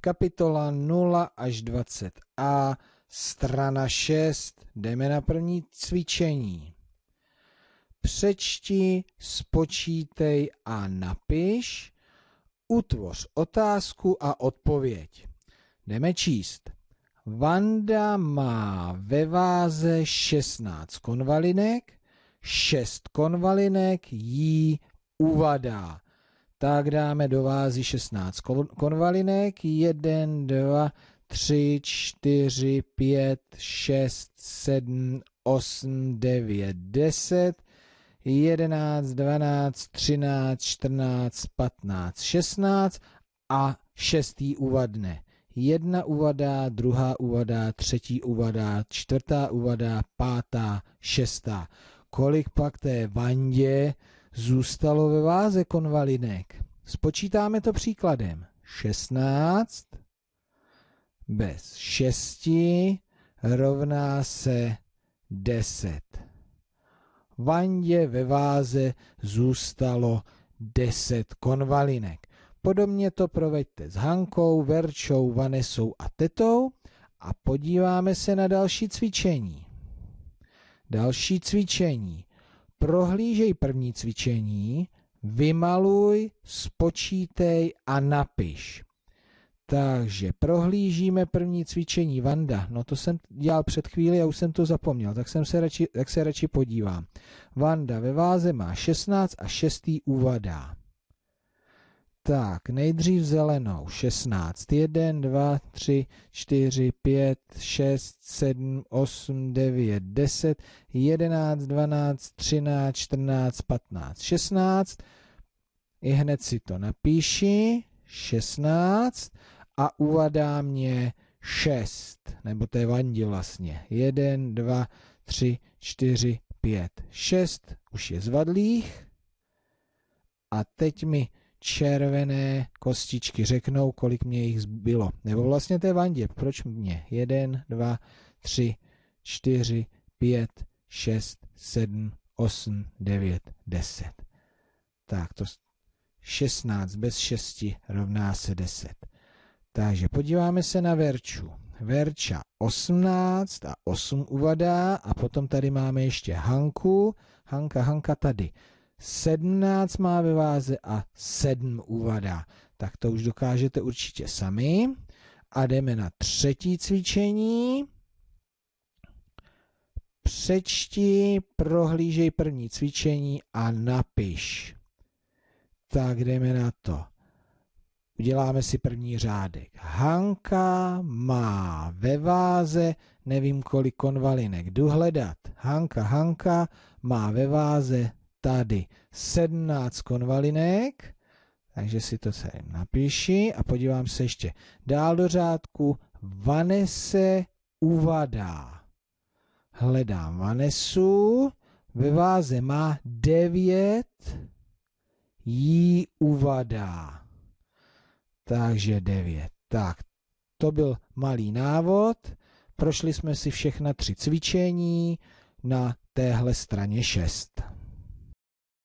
kapitola 0 až 20a, strana 6, jdeme na první cvičení. Přečti, spočítej a napiš, utvoř otázku a odpověď. Jdeme číst. Vanda má ve váze 16 konvalinek, 6 konvalinek jí uvadá tak dáme do vázy 16 konvalinek, 1, 2, 3, 4, 5, 6, 7, 8, 9, 10, 11, 12, 13, 14, 15, 16 a šestý uvadne. Jedna uvadá, druhá uvadá, třetí uvadá, čtvrtá uvadá, pátá, šestá. Kolik pak té vandě zůstalo ve váze konvalinek. Spočítáme to příkladem. 16 bez 6 rovná se 10. Vandě ve váze zůstalo 10 konvalinek. Podobně to proveďte s Hankou, Verčou, Vanesou a Tetou a podíváme se na další cvičení. Další cvičení prohlížej první cvičení, vymaluj, spočítej a napiš. Takže prohlížíme první cvičení Vanda. No to jsem dělal před chvíli a už jsem to zapomněl, tak, jsem se radši, tak se radši podívám. Vanda ve váze má 16 a 6. uvadá. Tak, nejdřív zelenou. 16. 1, 2, 3, 4, 5, 6, 7, 8, 9, 10, 11, 12, 13, 14, 15, 16. I hned si to napíši. 16. A uvadá mě 6. Nebo to je vandi vlastně. 1, 2, 3, 4, 5, 6. Už je zvadlých. A teď mi červené kostičky řeknou, kolik mě jich zbylo. Nebo vlastně té vandě, proč mě? 1, 2, 3, 4, 5, 6, 7, 8, 9, 10. Tak to 16 bez 6 rovná se 10. Takže podíváme se na verču. Verča 18 a 8 uvadá a potom tady máme ještě Hanku. Hanka, Hanka tady. 17 má ve váze a 7 uvadá. Tak to už dokážete určitě sami. A jdeme na třetí cvičení. Přečti, prohlížej první cvičení a napiš. Tak jdeme na to. Uděláme si první řádek. Hanka má ve váze, nevím kolik konvalinek, jdu hledat. Hanka, Hanka má ve váze tady 17 konvalinek, takže si to se napíši a podívám se ještě dál do řádku. Vanese uvadá. Hledám Vanesu, ve váze má 9, jí uvadá. Takže 9. Tak, to byl malý návod. Prošli jsme si všechna tři cvičení na téhle straně 6.